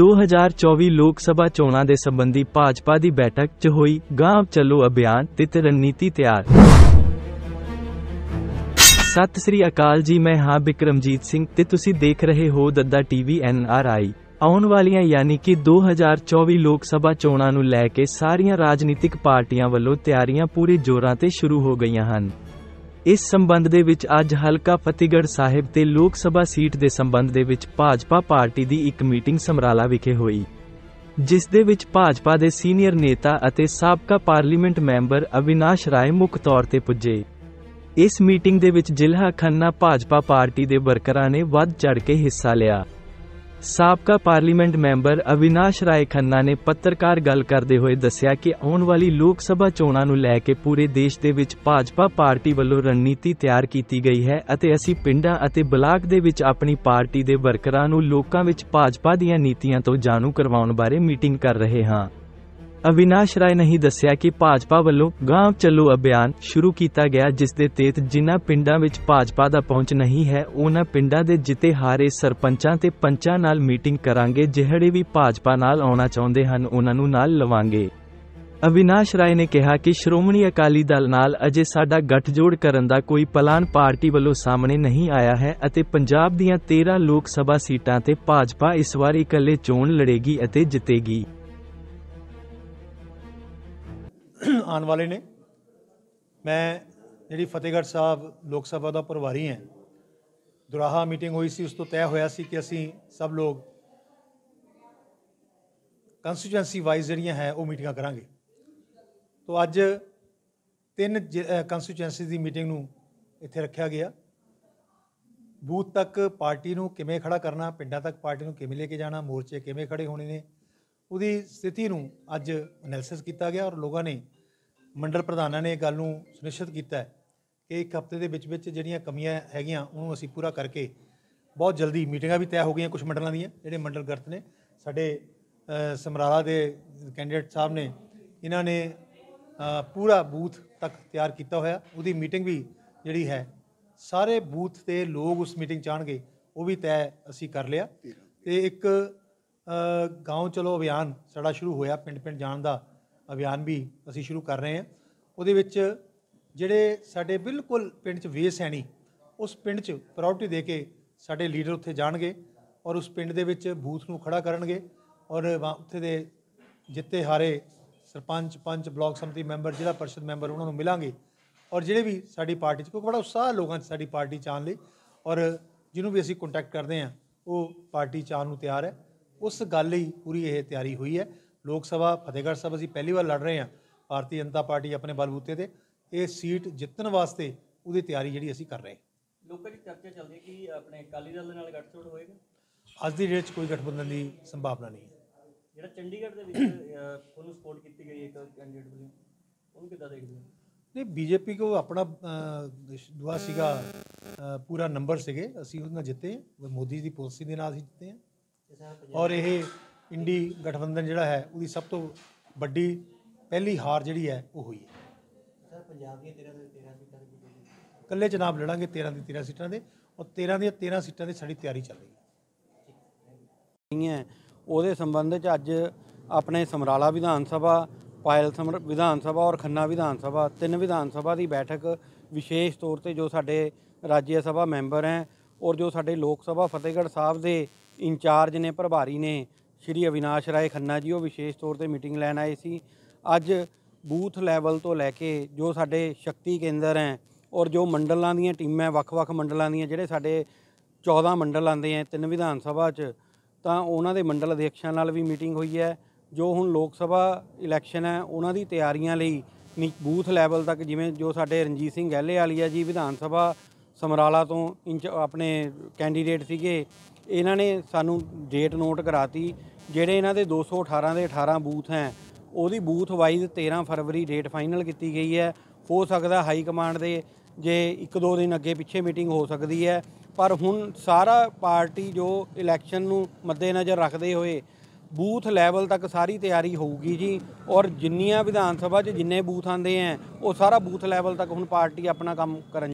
2024 ਲੋਕ ਸਭਾ ਚੋਣਾਂ ਦੇ ਸੰਬੰਧੀ ਭਾਜਪਾ ਦੀ ਬੈਠਕ 'ਚ ਹੋਈ ਗਾਂਵ ਚੱਲੋ ਅਭਿਆਨ ਤੇ ਰਣਨੀਤੀ ਤਿਆਰ ਸਤਿ ਸ੍ਰੀ ਅਕਾਲ ਜੀ ਮੈਂ ਹਾਂ ਬਿਕਰਮਜੀਤ ਸਿੰਘ ਤੇ ਤੁਸੀਂ ਦੇਖ ਰਹੇ ਹੋ ਦੱਦਾ ਟੀਵੀ ਐਨਆਰਆਈ ਆਉਣ ਵਾਲੀਆਂ ਯਾਨੀ ਕਿ 2024 ਲੋਕ ਸਭਾ ਚੋਣਾਂ ਨੂੰ ਲੈ ਕੇ ਸਾਰੀਆਂ ਰਾਜਨੀਤਿਕ ਪਾਰਟੀਆਂ ਵੱਲੋਂ ਤਿਆਰੀਆਂ ਪੂਰੇ ਜ਼ੋਰਾਂ ਤੇ ਸ਼ੁਰੂ ਹੋ ਗਈਆਂ ਹਨ ਇਸ ਸੰਬੰਧ ਦੇ ਵਿੱਚ ਅੱਜ ਹਲਕਾ ਫਤਿਹਗੜ੍ਹ ਸਾਹਿਬ ਤੇ ਲੋਕ ਸਭਾ ਸੀਟ ਦੇ ਸੰਬੰਧ ਦੇ ਵਿੱਚ ਭਾਜਪਾ ਪਾਰਟੀ ਦੀ ਇੱਕ ਮੀਟਿੰਗ ਸਮਰਾਲਾ ਵਿਖੇ ਹੋਈ ਜਿਸ ਦੇ ਵਿੱਚ ਭਾਜਪਾ ਦੇ ਸੀਨੀਅਰ ਨੇਤਾ ਅਤੇ ਸਾਬਕਾ ਪਾਰਲੀਮੈਂਟ ਮੈਂਬਰ ਅਵਿਨਾਸ਼ ਰਾਏ ਮੁੱਖ ਤੌਰ ਤੇ ਪੁੱਜੇ ਇਸ ਮੀਟਿੰਗ ਦੇ ਵਿੱਚ ਜ਼ਿਲ੍ਹਾ ਖੰਨਾ ਭਾਜਪਾ ਪਾਰਟੀ ਦੇ ਵਰਕਰਾਂ ਨੇ ਵੱਧ ਚੜ ਕੇ ਹਿੱਸਾ ਲਿਆ ਸਾਬਕਾ ਪਾਰਲੀਮੈਂਟ ਮੈਂਬਰ ਅਵਿਨਾਸ਼ ਰਾਏ ਖੰਨਾ ਨੇ ਪੱਤਰਕਾਰ ਗੱਲ ਕਰਦੇ ਹੋਏ ਦੱਸਿਆ ਕਿ ਆਉਣ ਵਾਲੀ ਲੋਕ ਸਭਾ ਚੋਣਾਂ ਨੂੰ ਲੈ ਕੇ ਪੂਰੇ ਦੇਸ਼ ਦੇ ਵਿੱਚ ਭਾਜਪਾ ਪਾਰਟੀ ਵੱਲੋਂ ਰਣਨੀਤੀ ਤਿਆਰ ਕੀਤੀ ਗਈ ਹੈ ਅਤੇ ਅਸੀਂ ਪਿੰਡਾਂ ਅਤੇ ਬਲਾਕ ਦੇ ਵਿੱਚ ਆਪਣੀ ਪਾਰਟੀ ਦੇ ਵਰਕਰਾਂ ਨੂੰ ਲੋਕਾਂ ਵਿੱਚ ਭਾਜਪਾ ਦੀਆਂ ਨੀਤੀਆਂ ਤੋਂ ਜਾਣੂ ਕਰਵਾਉਣ ਬਾਰੇ ਮੀਟਿੰਗ ਕਰ ਰਹੇ ਹਾਂ ਅਵਿਨਾਸ਼ ਰਾਏ ਨਹੀਂ ਦੱਸਿਆ ਕਿ ਭਾਜਪਾ ਵੱਲੋਂ ਗਾਂਵ ਚੱਲੋ ਅਭਿਆਨ ਸ਼ੁਰੂ ਕੀਤਾ ਗਿਆ ਜਿਸ ਦੇ ਤਹਿਤ ਜਿਨ੍ਹਾਂ ਪਿੰਡਾਂ ਵਿੱਚ ਭਾਜਪਾ ਦਾ ਪਹੁੰਚ ਨਹੀਂ ਹੈ ਉਹਨਾਂ ਪਿੰਡਾਂ ਦੇ ਜਿੱਤੇ ਹਾਰੇ ਸਰਪੰਚਾਂ ਤੇ ਪੰਚਾਂ ਨਾਲ ਮੀਟਿੰਗ ਕਰਾਂਗੇ ਜਿਹੜੇ ਵੀ ਭਾਜਪਾ ਨਾਲ ਆਉਣਾ ਚਾਹੁੰਦੇ ਹਨ ਉਹਨਾਂ ਨੂੰ ਨਾਲ ਲਵਾਂਗੇ ਅਵਿਨਾਸ਼ ਰਾਏ ਨੇ ਕਿਹਾ ਕਿ ਸ਼੍ਰੋਮਣੀ ਅਕਾਲੀ ਦਲ ਨਾਲ ਅਜੇ ਸਾਡਾ ਗੱਠਜੋੜ ਕਰਨ ਦਾ ਕੋਈ ਪਲਾਨ ਪਾਰਟੀ ਵੱਲੋਂ ਸਾਹਮਣੇ ਨਹੀਂ ਆਇਆ ਹੈ ਅਤੇ ਪੰਜਾਬ ਦੀਆਂ 13 ਲੋਕ ਸਭਾ ਸੀਟਾਂ ਤੇ ਭਾਜਪਾ ਇਸ ਵਾਰ ਇਕੱਲੇ ਚੋਣ ਲੜੇਗੀ ਅਤੇ ਜਿੱਤੇਗੀ ਆਉਣ ਵਾਲੇ ਨੇ ਮੈਂ ਜਿਹੜੀ ਫਤਿਹਗੜ੍ਹ ਸਾਹਿਬ ਲੋਕ ਸਭਾ ਦਾ ਪ੍ਰਭਾਰੀ ਹਾਂ ਦੁਰਾਹਾ ਮੀਟਿੰਗ ਹੋਈ ਸੀ ਉਸ ਤੋਂ ਤੈਅ ਹੋਇਆ ਸੀ ਕਿ ਅਸੀਂ ਸਭ ਲੋਕ ਕੰਸਟੀਚੁਐਂਸੀ ਵਾਈਜ਼ ਜਿਹੜੀਆਂ ਹੈ ਉਹ ਮੀਟਿੰਗਾਂ ਕਰਾਂਗੇ ਤੋਂ ਅੱਜ ਤਿੰਨ ਕੰਸਟੀਚੁਐਂਸੀ ਦੀ ਮੀਟਿੰਗ ਨੂੰ ਇੱਥੇ ਰੱਖਿਆ ਗਿਆ ਬੂਥ ਤੱਕ ਪਾਰਟੀ ਨੂੰ ਕਿਵੇਂ ਖੜਾ ਕਰਨਾ ਪਿੰਡਾਂ ਤੱਕ ਪਾਰਟੀ ਨੂੰ ਕਿਵੇਂ ਲੈ ਕੇ ਜਾਣਾ ਮੋਰਚੇ ਕਿਵੇਂ ਖੜੇ ਹੋਣੇ ਨੇ ਉਹਦੀ ਸਥਿਤੀ ਨੂੰ ਅੱਜ ਅਨਲਿਸਿਸ ਕੀਤਾ ਗਿਆ ਔਰ ਲੋਕਾਂ ਨੇ ਮੰਡਲ ਪ੍ਰਧਾਨਾਂ ਨੇ ਇਹ ਗੱਲ ਨੂੰ ਸੁਨਿਸ਼ਚਿਤ ਕੀਤਾ ਹੈ ਕਿ ਇੱਕ ਹਫ਼ਤੇ ਦੇ ਵਿੱਚ ਵਿੱਚ ਜਿਹੜੀਆਂ ਕਮੀਆਂ ਹੈਗੀਆਂ ਉਹਨੂੰ ਅਸੀਂ ਪੂਰਾ ਕਰਕੇ ਬਹੁਤ ਜਲਦੀ ਮੀਟਿੰਗਾਂ ਵੀ ਤੈਅ ਹੋ ਗਈਆਂ ਕੁਝ ਮੰਡਲਾਂ ਦੀਆਂ ਜਿਹੜੇ ਮੰਡਲ ਗਰਤ ਨੇ ਸਾਡੇ ਸਮਰਾਲਾ ਦੇ ਕੈਂਡੀਡੇਟ ਸਾਹਿਬ ਨੇ ਇਹਨਾਂ ਨੇ ਪੂਰਾ ਬੂਥ ਤੱਕ ਤਿਆਰ ਕੀਤਾ ਹੋਇਆ ਉਹਦੀ ਮੀਟਿੰਗ ਵੀ ਜਿਹੜੀ ਹੈ ਸਾਰੇ ਬੂਥ ਤੇ ਲੋਕ ਉਸ ਮੀਟਿੰਗ ਚਾਣਗੇ ਉਹ ਵੀ ਤੈਅ ਅਸੀਂ ਕਰ ਲਿਆ ਤੇ ਇੱਕ ਗਾਉਂ ਚਲੋ ਅਭਿਆਨ ਸਾਡਾ ਸ਼ੁਰੂ ਹੋਇਆ ਪਿੰਡ ਪਿੰਡ ਜਾਣ ਦਾ ਅਭਿਆਨ ਵੀ ਅਸੀਂ ਸ਼ੁਰੂ ਕਰ ਰਹੇ ਹਾਂ ਉਹਦੇ ਵਿੱਚ ਜਿਹੜੇ ਸਾਡੇ ਬਿਲਕੁਲ ਪਿੰਡ 'ਚ ਵੇਸ ਹੈ ਨਹੀਂ ਉਸ ਪਿੰਡ 'ਚ ਪ੍ਰਾਇੋਰਟੀ ਦੇ ਕੇ ਸਾਡੇ ਲੀਡਰ ਉੱਥੇ ਜਾਣਗੇ ਔਰ ਉਸ ਪਿੰਡ ਦੇ ਵਿੱਚ ਬੂਥ ਨੂੰ ਖੜਾ ਕਰਨਗੇ ਔਰ ਉੱਥੇ ਦੇ ਜਿੱਤੇ ਹਾਰੇ ਸਰਪੰਚ ਪੰਚ ਬਲਾਕ ਸਮਿਤੀ ਮੈਂਬਰ ਜ਼ਿਲ੍ਹਾ ਪਰਿਸ਼ਦ ਮੈਂਬਰ ਉਹਨਾਂ ਨੂੰ ਮਿਲਾਂਗੇ ਔਰ ਜਿਹੜੇ ਵੀ ਸਾਡੀ ਪਾਰਟੀ 'ਚ ਕੋਈ ਬੜਾ ਉਸਾਹ ਲੋਕਾਂ 'ਚ ਸਾਡੀ ਪਾਰਟੀ ਚਾਣ ਲਈ ਔਰ ਜਿਹਨੂੰ ਵੀ ਅਸੀਂ ਕੰਟੈਕਟ ਕਰਦੇ ਆ ਉਹ ਪਾਰਟੀ ਚਾਣ ਨੂੰ ਤਿਆਰ ਹੈ ਉਸ ਗੱਲ ਲਈ ਪੂਰੀ ਇਹ ਤਿਆਰੀ ਹੋਈ ਹੈ ਲੋਕ ਸਭਾ ਫਤਿਹਗੜ੍ਹ ਸਾਹਿਬ ਅਸੀਂ ਪਹਿਲੀ ਵਾਰ ਲੜ ਰਹੇ ਹਾਂ ਭਾਰਤੀ ਜਨਤਾ ਪਾਰਟੀ ਆਪਣੇ ਬਲਬੂਤੇ ਤੇ ਇਹ ਸੀਟ ਜਿੱਤਣ ਵਾਸਤੇ ਉਹਦੀ ਤਿਆਰੀ ਜਿਹੜੀ ਅਸੀਂ ਕਰ ਰਹੇ ਲੋਕਾਂ ਦੀ ਚਰਚਾ ਚੱਲਦੀ ਹੈ ਕਿ ਆਪਣੇ ਅਕਾਲੀ ਦਲ ਦੇ ਨਾਲ ਗੱਠਜੋੜ ਹੋਏਗਾ ਅੱਜ ਦੀ ਰੇਟ 'ਚ ਕੋਈ ਗੱਠਬੰਧਨ ਦੀ ਸੰਭਾਵਨਾ ਨਹੀਂ ਹੈ ਜਿਹੜਾ ਚੰਡੀਗੜ੍ਹ ਦੇ ਵਿੱਚ ਤੁਹਾਨੂੰ ਸਪੋਰਟ ਕੀਤੀ ਗਈ ਇੱਕ ਕੈਂਡੀਡੇਟ ਵੱਲੋਂ ਉਹਨੂੰ ਕਿੱਦਾਂ ਦੇਖਦੇ ਹੋ ਨਹੀਂ ਬੀਜੇਪੀ ਕੋ ਆਪਣਾ ਦੁਆ ਸੀਗਾ ਪੂਰਾ ਨੰਬਰ ਸੀਗੇ ਅਸੀਂ ਉਹਨਾਂ ਜਿੱਤੇ ਮੋਦੀ ਦੀ ਪਾਲਿਸੀ ਦੇ ਨਾਲ ਅਸੀਂ ਜਿੱਤੇ ਆ ਔਰ ਇਹ ਇੰਡੀ ਗਠਬੰਧਨ ਜਿਹੜਾ ਹੈ ਉਹਦੀ ਸਭ ਤੋਂ ਵੱਡੀ ਪਹਿਲੀ ਹਾਰ ਜਿਹੜੀ ਹੈ ਉਹ ਹੋਈ ਹੈ ਸਰ ਪੰਜਾਬ ਦੀ 13 ਦੇ 13 ਸੀਟਾਂ ਦੇ ਇਕੱਲੇ ਚੁਣਾਵ ਲੜਾਂਗੇ 13 ਦੀ 13 ਸੀਟਾਂ ਦੇ ਔਰ 13 ਦੀ 13 ਸੀਟਾਂ ਦੀ ਸਾਡੀ ਤਿਆਰੀ ਚੱਲ ਰਹੀ ਹੈ ਉਹਦੇ ਸੰਬੰਧ ਚ ਅੱਜ ਆਪਣੇ ਸਮਰਾਲਾ ਵਿਧਾਨ ਸਭਾ ਪਾਇਲ ਸਮਰ ਵਿਧਾਨ ਸਭਾ ਔਰ ਖੰਨਾ ਵਿਧਾਨ ਸਭਾ ਤਿੰਨ ਵਿਧਾਨ ਸਭਾ ਦੀ ਬੈਠਕ ਵਿਸ਼ੇਸ਼ ਤੌਰ ਤੇ ਜੋ ਸਾਡੇ ਰਾਜ ਸਭਾ ਮੈਂਬਰ ਹੈ ਔਰ ਜੋ ਸਾਡੇ ਲੋਕ ਸਭਾ ਫਤਿਹਗੜ੍ਹ ਸਾਹਿਬ ਦੇ ਇੰਚਾਰਜ ਨੇ ਪ੍ਰਭਾਰੀ ਨੇ ਸ਼੍ਰੀ ਅਵਿਨਾਸ਼ ਰਾਏ ਖੰਨਾ ਜੀ ਉਹ ਵਿਸ਼ੇਸ਼ ਤੌਰ ਤੇ ਮੀਟਿੰਗ ਲੈਣ ਆਏ ਸੀ ਅੱਜ ਬੂਥ ਲੈਵਲ ਤੋਂ ਲੈ ਕੇ ਜੋ ਸਾਡੇ ਸ਼ਕਤੀ ਕੇਂਦਰ ਹੈ ਔਰ ਜੋ ਮੰਡਲਾਂ ਦੀਆਂ ਟੀਮਾਂ ਵੱਖ-ਵੱਖ ਮੰਡਲਾਂ ਦੀਆਂ ਜਿਹੜੇ ਸਾਡੇ 14 ਮੰਡਲ ਆਂਦੇ ਆ ਤਿੰਨ ਵਿਧਾਨ ਸਭਾ 'ਚ ਤਾਂ ਉਹਨਾਂ ਦੇ ਮੰਡਲ ਅਧਿਕਸ਼ਾਂ ਨਾਲ ਵੀ ਮੀਟਿੰਗ ਹੋਈ ਹੈ ਜੋ ਹੁਣ ਲੋਕ ਸਭਾ ਇਲੈਕਸ਼ਨ ਹੈ ਉਹਨਾਂ ਦੀ ਤਿਆਰੀਆਂ ਲਈ ਬੂਥ ਲੈਵਲ ਤੱਕ ਜਿਵੇਂ ਜੋ ਸਾਡੇ ਰਣਜੀਤ ਸਿੰਘ ਗਹਿਲੇ ਵਾਲੀ ਆ ਜੀ ਵਿਧਾਨ ਸਭਾ ਸਮਰਾਲਾ ਤੋਂ ਆਪਣੇ ਕੈਂਡੀਡੇਟ ਸੀਗੇ ਇਹਨਾਂ ਨੇ ਸਾਨੂੰ ਡੇਟ ਨੋਟ ਕਰਾਤੀ ਜਿਹੜੇ ਇਹਨਾਂ ਦੇ 218 ਦੇ 18 ਬੂਥ ਹੈ ਉਹਦੀ ਬੂਥ ਵਾਈਜ਼ 13 ਫਰਵਰੀ ਡੇਟ ਫਾਈਨਲ ਕੀਤੀ ਗਈ ਹੈ ਹੋ ਸਕਦਾ ਹਾਈ ਕਮਾਂਡ ਦੇ ਜੇ 1-2 ਦਿਨ ਅੱਗੇ ਪਿੱਛੇ ਮੀਟਿੰਗ ਹੋ ਸਕਦੀ ਹੈ ਪਰ ਹੁਣ ਸਾਰਾ ਪਾਰਟੀ ਜੋ ਇਲੈਕਸ਼ਨ ਨੂੰ ਮੱਦੇਨਜ਼ਰ ਰੱਖਦੇ ਹੋਏ ਬੂਥ ਲੈਵਲ ਤੱਕ ਸਾਰੀ ਤਿਆਰੀ ਹੋਊਗੀ ਜੀ ਔਰ ਜਿੰਨੀਆਂ ਵਿਧਾਨ ਸਭਾ 'ਚ ਜਿੰਨੇ ਬੂਥ ਆਂਦੇ ਆ ਉਹ ਸਾਰਾ ਬੂਥ ਲੈਵਲ ਤੱਕ ਹੁਣ ਪਾਰਟੀ ਆਪਣਾ ਕੰਮ ਕਰਨ